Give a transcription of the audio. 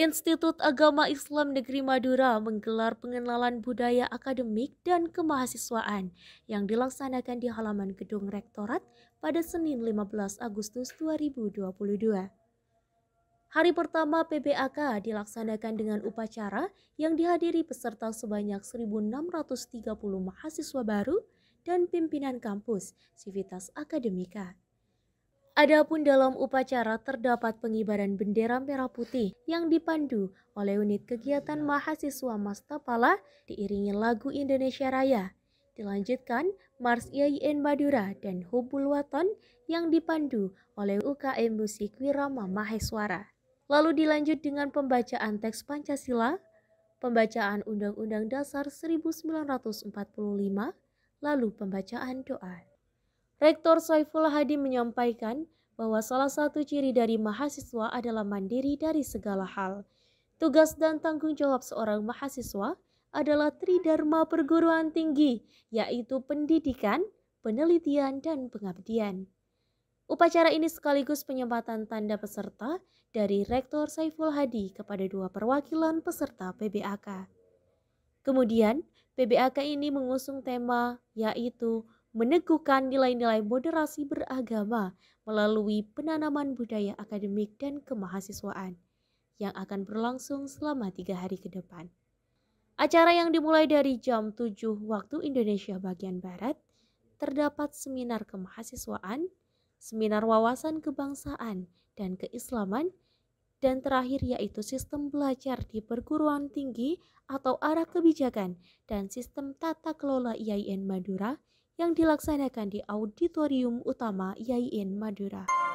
Institut Agama Islam Negeri Madura menggelar pengenalan budaya akademik dan kemahasiswaan yang dilaksanakan di halaman gedung rektorat pada Senin 15 Agustus 2022. Hari pertama PBAK dilaksanakan dengan upacara yang dihadiri peserta sebanyak 1.630 mahasiswa baru dan pimpinan kampus Civitas Akademika. Adapun dalam upacara terdapat pengibaran bendera merah putih yang dipandu oleh unit kegiatan iya. mahasiswa Mastapala diiringi lagu Indonesia Raya. Dilanjutkan Mars IAIN Madura dan Hubul Waton yang dipandu oleh UKM Musik Wirama Maheswara. Lalu dilanjut dengan pembacaan teks Pancasila, pembacaan Undang-Undang Dasar 1945, lalu pembacaan doa. Rektor Saiful Hadi menyampaikan bahwa salah satu ciri dari mahasiswa adalah mandiri dari segala hal. Tugas dan tanggung jawab seorang mahasiswa adalah tridharma perguruan tinggi, yaitu pendidikan, penelitian, dan pengabdian. Upacara ini sekaligus penyempatan tanda peserta dari Rektor Saiful Hadi kepada dua perwakilan peserta PBAK. Kemudian, PBAK ini mengusung tema yaitu meneguhkan nilai-nilai moderasi beragama melalui penanaman budaya akademik dan kemahasiswaan yang akan berlangsung selama tiga hari ke depan. Acara yang dimulai dari jam 7 waktu Indonesia bagian Barat, terdapat seminar kemahasiswaan, seminar wawasan kebangsaan dan keislaman, dan terakhir yaitu sistem belajar di perguruan tinggi atau arah kebijakan dan sistem tata kelola IAIN Madura yang dilaksanakan di Auditorium Utama YAIN Madura.